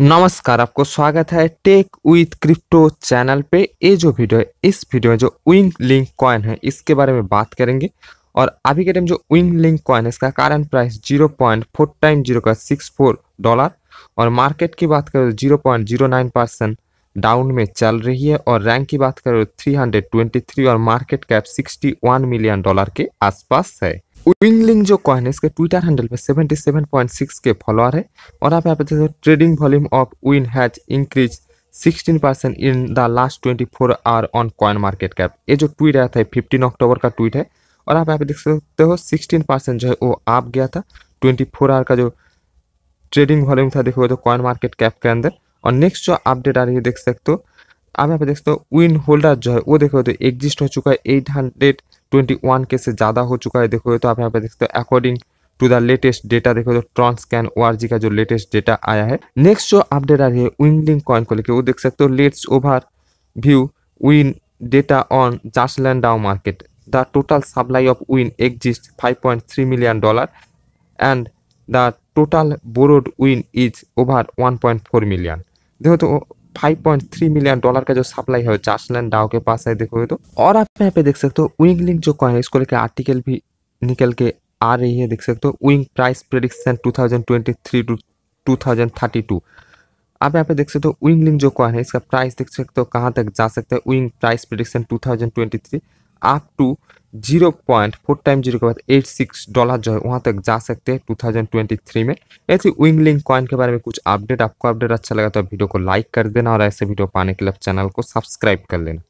नमस्कार आपको स्वागत है टेक विथ क्रिप्टो चैनल पे ये जो वीडियो है इस वीडियो में जो विंग लिंक कॉइन है इसके बारे में बात करेंगे और अभी के टाइम जो विंग लिंक कॉइन है इसका current price zero point four time zero का सिक्स फोर डॉलर और मार्केट की बात करें तो zero point zero nine percent down में चल रही है और रैंक की बात करें तो थ्री हंड्रेड ट्वेंटी थ्री और market cap sixty one million dollar के आसपास है विंगलिंग जो कॉइन है इसके ट्विटर हैंडल पे 77.6 के फॉलोअर है और आप यहाँ पे देखते हो trading volume of win has increase 16 percent in the last 24 four hour on CoinMarketCap ये जो ट्वीट आया था फिफ्टीन अक्टूबर का ट्वीट है और आप यहाँ पे देख सकते हो 16 परसेंट जो है वो आप गया था 24 फोर आवर का जो ट्रेडिंग वॉल्यूम था देखोगे तो कॉइन मार्केट कैप के अंदर और नेक्स्ट जो अपडेट आ रही है देख सकते हो आप यहाँ पे देख सकते हो विन होल्डर जो है वो देखो तो एग्जिस्ट हो चुका है एट हंड्रेड ट्वेंटी वन ज़्यादा हो चुका है देखोगे तो आप यहाँ पे देख हो according to the latest data देखो तो ट्रॉन स्कैन वार्जी का जो लेटेस्ट डेटा आया है नेक्स्ट जो अपडेट आ रही है विंगलिंग कॉइन को लेकर वो देख सकते हो let's overview win data on JustLend market the total supply of win exist 5.3 million dollar and the total borrowed win is over 1.4 million देखो तो 5.3 मिलियन डॉलर का जो सप्लाई है चार्सलैंड जासलैंड डाओ के पास है देखोगे तो और आप यहाँ पे देख सकते हो विंग लिंक जो कॉइन है इसको लेकर आर्टिकल भी निकल के आ रही है देख सकते हो विंग प्राइस प्रिडिक्शन 2023 टू आप यहाँ पे देख सकते हो विंग लिंक जो कॉइन है इसका प्राइस देख सकते हो कहाँ तक जा सकता है wing price prediction 2023 up to zero point four time zero के बाद एट सिक्स डॉलर जो है वहाँ तक जा सकते हैं टू थाउजेंड ट्वेंटी थ्री में ऐसे विंगलिंग कॉइन के बारे में कुछ अपडेट आपको अपडेट अच्छा लगा तो वीडियो को लाइक कर देना और ऐसे वीडियो पाने के लिए चैनल को सब्सक्राइब कर लेना